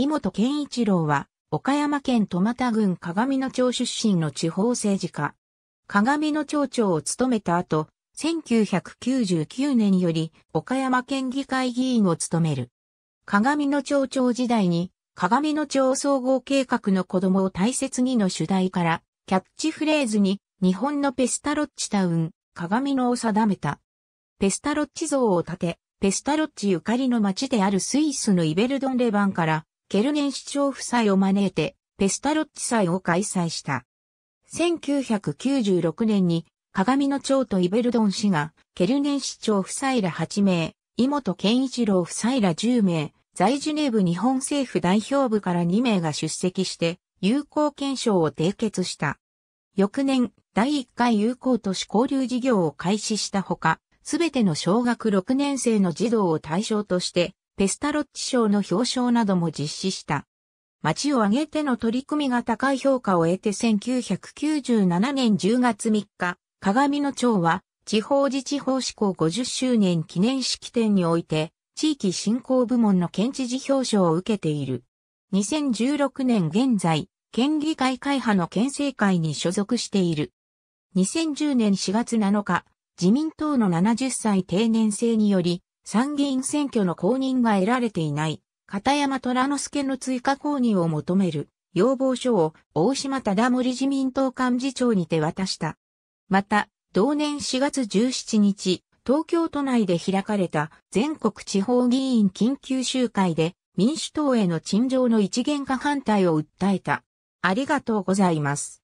井本健一郎は、岡山県戸又郡鏡野町出身の地方政治家。鏡野町長を務めた後、1999年より岡山県議会議員を務める。鏡野町長時代に、鏡野町総合計画の子供を大切にの主題から、キャッチフレーズに、日本のペスタロッチタウン、鏡野を定めた。ペスタロッチ像を建て、ペスタロッチゆかりの町であるスイスのイベルドンレバンから、ケルネン市長夫妻を招いて、ペスタロッチ祭を開催した。1996年に、鏡の町とイベルドン氏が、ケルネン市長夫妻ら8名、井本健一郎夫妻ら10名、在ジュネーブ日本政府代表部から2名が出席して、友好憲章を締結した。翌年、第1回友好都市交流事業を開始したほか、すべての小学6年生の児童を対象として、ペスタロッチ賞の表彰なども実施した。町を挙げての取り組みが高い評価を得て1997年10月3日、鏡野町は地方自治法施行50周年記念式典において地域振興部門の県知事表彰を受けている。2016年現在、県議会会派の県政会に所属している。2010年4月7日、自民党の70歳定年制により、参議院選挙の公認が得られていない、片山虎之助の追加公認を求める要望書を大島忠盛自民党幹事長に手渡した。また、同年4月17日、東京都内で開かれた全国地方議員緊急集会で民主党への陳情の一元化反対を訴えた。ありがとうございます。